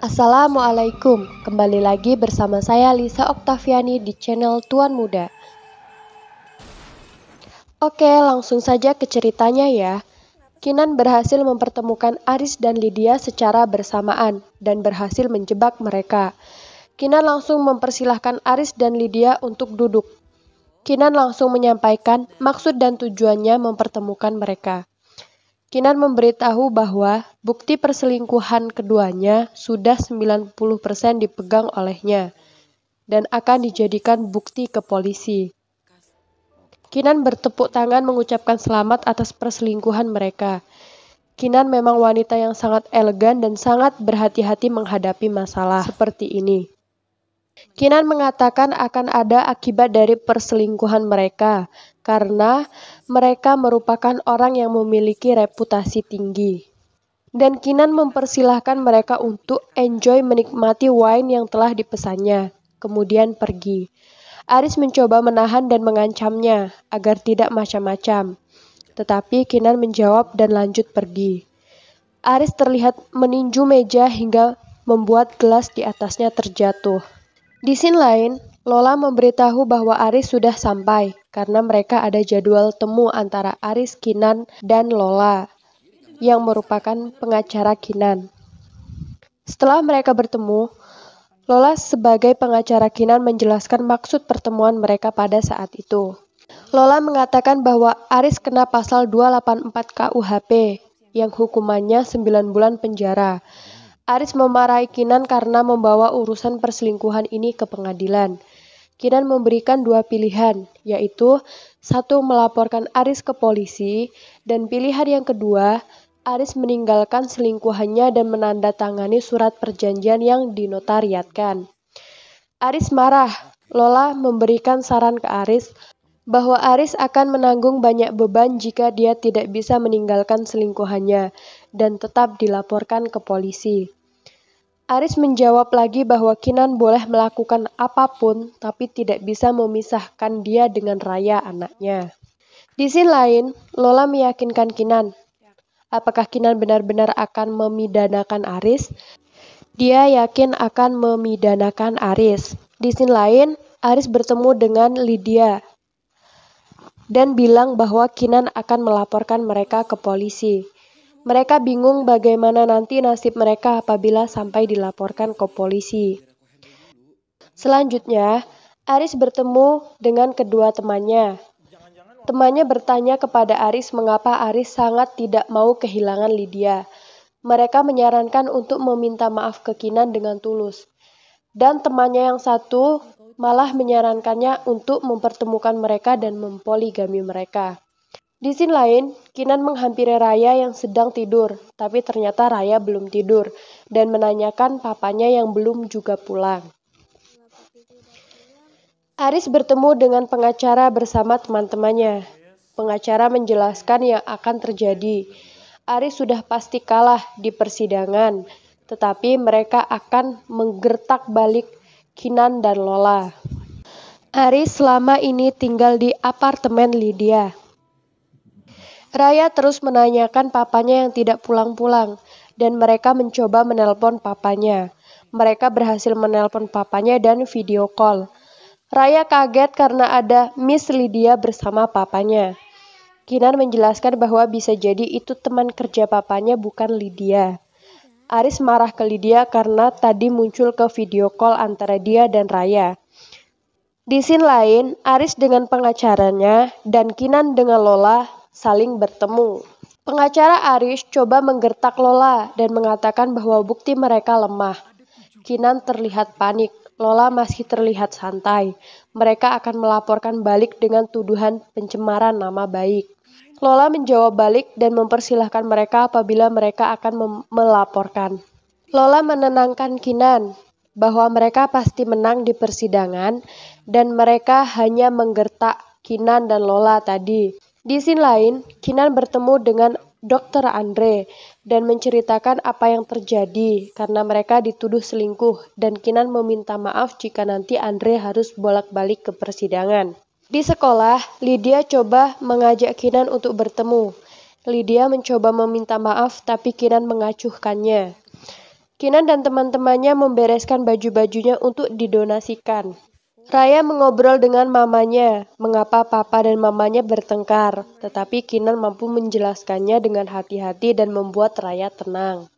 Assalamualaikum, kembali lagi bersama saya Lisa Oktaviani di channel Tuan Muda. Oke, langsung saja ke ceritanya ya. Kinan berhasil mempertemukan Aris dan Lydia secara bersamaan dan berhasil menjebak mereka. Kinan langsung mempersilahkan Aris dan Lydia untuk duduk Kinan langsung menyampaikan maksud dan tujuannya mempertemukan mereka. Kinan memberitahu bahwa bukti perselingkuhan keduanya sudah 90% dipegang olehnya dan akan dijadikan bukti ke polisi. Kinan bertepuk tangan mengucapkan selamat atas perselingkuhan mereka. Kinan memang wanita yang sangat elegan dan sangat berhati-hati menghadapi masalah seperti ini. Kinan mengatakan akan ada akibat dari perselingkuhan mereka karena mereka merupakan orang yang memiliki reputasi tinggi. Dan Kinan mempersilahkan mereka untuk enjoy menikmati wine yang telah dipesannya, kemudian pergi. Aris mencoba menahan dan mengancamnya agar tidak macam-macam. Tetapi Kinan menjawab dan lanjut pergi. Aris terlihat meninju meja hingga membuat gelas di atasnya terjatuh. Di scene lain, Lola memberitahu bahwa Aris sudah sampai karena mereka ada jadwal temu antara Aris Kinan dan Lola yang merupakan pengacara Kinan. Setelah mereka bertemu, Lola sebagai pengacara Kinan menjelaskan maksud pertemuan mereka pada saat itu. Lola mengatakan bahwa Aris kena pasal 284 KUHP yang hukumannya 9 bulan penjara Aris memarahi Kinan karena membawa urusan perselingkuhan ini ke pengadilan. Kinan memberikan dua pilihan, yaitu satu melaporkan Aris ke polisi, dan pilihan yang kedua, Aris meninggalkan selingkuhannya dan menandatangani surat perjanjian yang dinotariatkan. Aris marah. Lola memberikan saran ke Aris bahwa Aris akan menanggung banyak beban jika dia tidak bisa meninggalkan selingkuhannya dan tetap dilaporkan ke polisi. Aris menjawab lagi bahwa Kinan boleh melakukan apapun, tapi tidak bisa memisahkan dia dengan Raya anaknya. Di sisi lain, Lola meyakinkan Kinan. Apakah Kinan benar-benar akan memidanakan Aris? Dia yakin akan memidanakan Aris. Di sisi lain, Aris bertemu dengan Lydia dan bilang bahwa Kinan akan melaporkan mereka ke polisi. Mereka bingung bagaimana nanti nasib mereka apabila sampai dilaporkan ke polisi. Selanjutnya, Aris bertemu dengan kedua temannya. Temannya bertanya kepada Aris mengapa Aris sangat tidak mau kehilangan Lydia. Mereka menyarankan untuk meminta maaf ke Kinan dengan tulus. Dan temannya yang satu malah menyarankannya untuk mempertemukan mereka dan mempoligami mereka. Di scene lain, Kinan menghampiri Raya yang sedang tidur, tapi ternyata Raya belum tidur dan menanyakan papanya yang belum juga pulang. Aris bertemu dengan pengacara bersama teman-temannya. Pengacara menjelaskan yang akan terjadi. Aris sudah pasti kalah di persidangan, tetapi mereka akan menggertak balik Kinan dan Lola. Aris selama ini tinggal di apartemen Lydia Raya terus menanyakan papanya yang tidak pulang-pulang, dan mereka mencoba menelpon papanya. Mereka berhasil menelpon papanya dan video call. Raya kaget karena ada Miss Lydia bersama papanya. Kinan menjelaskan bahwa bisa jadi itu teman kerja papanya bukan Lydia. Aris marah ke Lydia karena tadi muncul ke video call antara dia dan Raya. Di scene lain, Aris dengan pengacaranya dan Kinan dengan Lola saling bertemu. Pengacara Aris coba menggertak Lola dan mengatakan bahwa bukti mereka lemah. Kinan terlihat panik. Lola masih terlihat santai. Mereka akan melaporkan balik dengan tuduhan pencemaran nama baik. Lola menjawab balik dan mempersilahkan mereka apabila mereka akan melaporkan. Lola menenangkan Kinan bahwa mereka pasti menang di persidangan dan mereka hanya menggertak Kinan dan Lola tadi. Di scene lain, Kinan bertemu dengan dokter Andre dan menceritakan apa yang terjadi karena mereka dituduh selingkuh dan Kinan meminta maaf jika nanti Andre harus bolak-balik ke persidangan. Di sekolah, Lydia coba mengajak Kinan untuk bertemu. Lydia mencoba meminta maaf tapi Kinan mengacuhkannya. Kinan dan teman-temannya membereskan baju-bajunya untuk didonasikan. Raya mengobrol dengan mamanya mengapa papa dan mamanya bertengkar, tetapi Kinan mampu menjelaskannya dengan hati-hati dan membuat Raya tenang.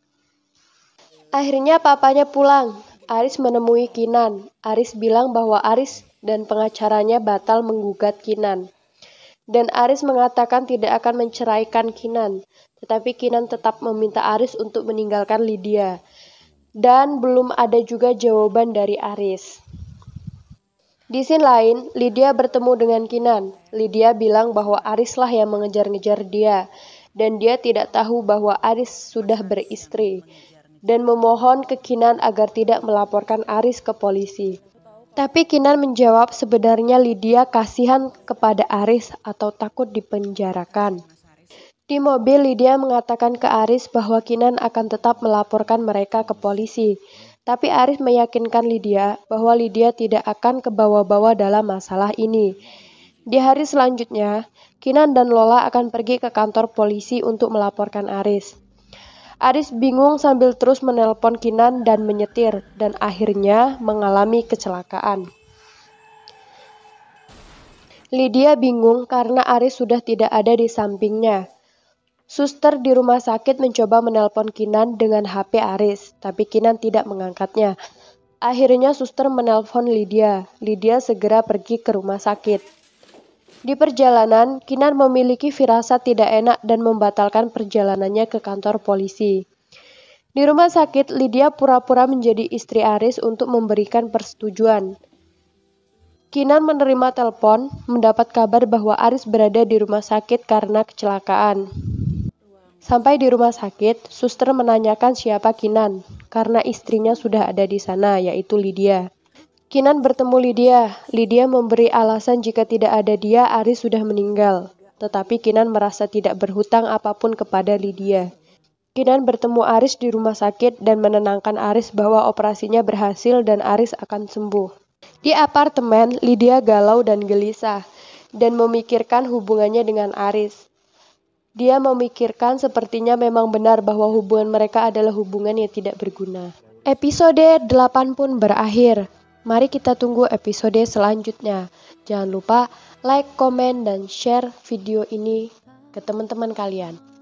Akhirnya papanya pulang. Aris menemui Kinan. Aris bilang bahwa Aris dan pengacaranya batal menggugat Kinan. Dan Aris mengatakan tidak akan menceraikan Kinan, tetapi Kinan tetap meminta Aris untuk meninggalkan Lydia. Dan belum ada juga jawaban dari Aris. Di scene lain, Lydia bertemu dengan Kinan. Lydia bilang bahwa Arislah yang mengejar-ngejar dia, dan dia tidak tahu bahwa Aris sudah beristri, dan memohon ke Kinan agar tidak melaporkan Aris ke polisi. Tapi Kinan menjawab sebenarnya Lydia kasihan kepada Aris atau takut dipenjarakan. Di mobil, Lydia mengatakan ke Aris bahwa Kinan akan tetap melaporkan mereka ke polisi. Tapi Arif meyakinkan Lydia bahwa Lydia tidak akan kebawa-bawa dalam masalah ini. Di hari selanjutnya, Kinan dan Lola akan pergi ke kantor polisi untuk melaporkan Aris. Aris bingung sambil terus menelpon Kinan dan menyetir dan akhirnya mengalami kecelakaan. Lydia bingung karena Aris sudah tidak ada di sampingnya. Suster di rumah sakit mencoba menelpon Kinan dengan HP Aris, tapi Kinan tidak mengangkatnya. Akhirnya suster menelpon Lydia. Lydia segera pergi ke rumah sakit. Di perjalanan, Kinan memiliki firasat tidak enak dan membatalkan perjalanannya ke kantor polisi. Di rumah sakit, Lydia pura-pura menjadi istri Aris untuk memberikan persetujuan. Kinan menerima telepon, mendapat kabar bahwa Aris berada di rumah sakit karena kecelakaan. Sampai di rumah sakit, suster menanyakan siapa Kinan, karena istrinya sudah ada di sana, yaitu Lydia. Kinan bertemu Lydia. Lydia memberi alasan jika tidak ada dia, Ari sudah meninggal. Tetapi Kinan merasa tidak berhutang apapun kepada Lydia. Kinan bertemu Aris di rumah sakit dan menenangkan Aris bahwa operasinya berhasil dan Aris akan sembuh. Di apartemen, Lydia galau dan gelisah dan memikirkan hubungannya dengan Aris. Dia memikirkan sepertinya memang benar bahwa hubungan mereka adalah hubungan yang tidak berguna. Episode 8 pun berakhir. Mari kita tunggu episode selanjutnya. Jangan lupa like, comment, dan share video ini ke teman-teman kalian.